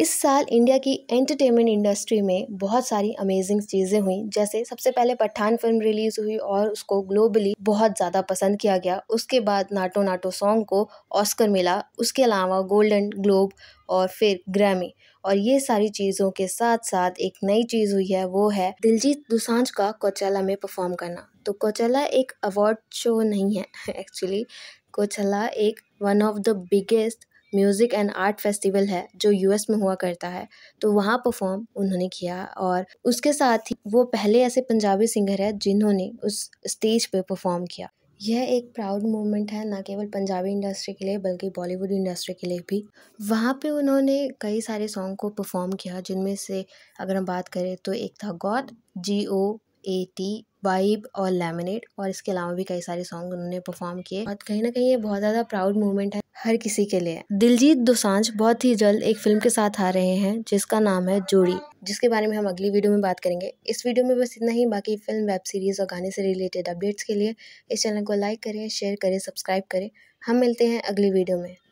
इस साल इंडिया की एंटरटेनमेंट इंडस्ट्री में बहुत सारी अमेजिंग चीज़ें हुई जैसे सबसे पहले पठान फिल्म रिलीज हुई और उसको ग्लोबली बहुत ज़्यादा पसंद किया गया उसके बाद नाटो नाटो सॉन्ग को ऑस्कर मिला उसके अलावा गोल्डन ग्लोब और फिर ग्रैमी और ये सारी चीज़ों के साथ साथ एक नई चीज़ हुई है वो है दिलजीत दुसांझ का कोचला में परफॉर्म करना तो कोचला एक अवार्ड शो नहीं है एक्चुअली कोचाला एक one of the biggest music and art festival है जो यू एस में हुआ करता है तो वहाँ परफॉर्म उन्होंने किया और उसके साथ ही वो पहले ऐसे पंजाबी सिंगर है जिन्होंने उस स्टेज पे परफॉर्म किया यह एक प्राउड मोमेंट है ना केवल पंजाबी इंडस्ट्री के लिए बल्कि बॉलीवुड इंडस्ट्री के लिए भी वहाँ पे उन्होंने कई सारे सॉन्ग को परफॉर्म किया जिनमें से अगर हम बात करें तो एक था God G O A T vibe और लेमिनेट और इसके अलावा भी कई सारे सॉन्ग उन्होंने परफॉर्म किए और कहीं ना कहीं ये बहुत ज़्यादा प्राउड मोमेंट है हर किसी के लिए दिलजीत दोसांझ बहुत ही जल्द एक फिल्म के साथ आ रहे हैं जिसका नाम है जोड़ी जिसके बारे में हम अगली वीडियो में बात करेंगे इस वीडियो में बस इतना ही बाकी फिल्म वेब सीरीज़ और गाने से रिलेटेड अपडेट्स के लिए इस चैनल को लाइक करें शेयर करें सब्सक्राइब करें हम मिलते हैं अगली वीडियो में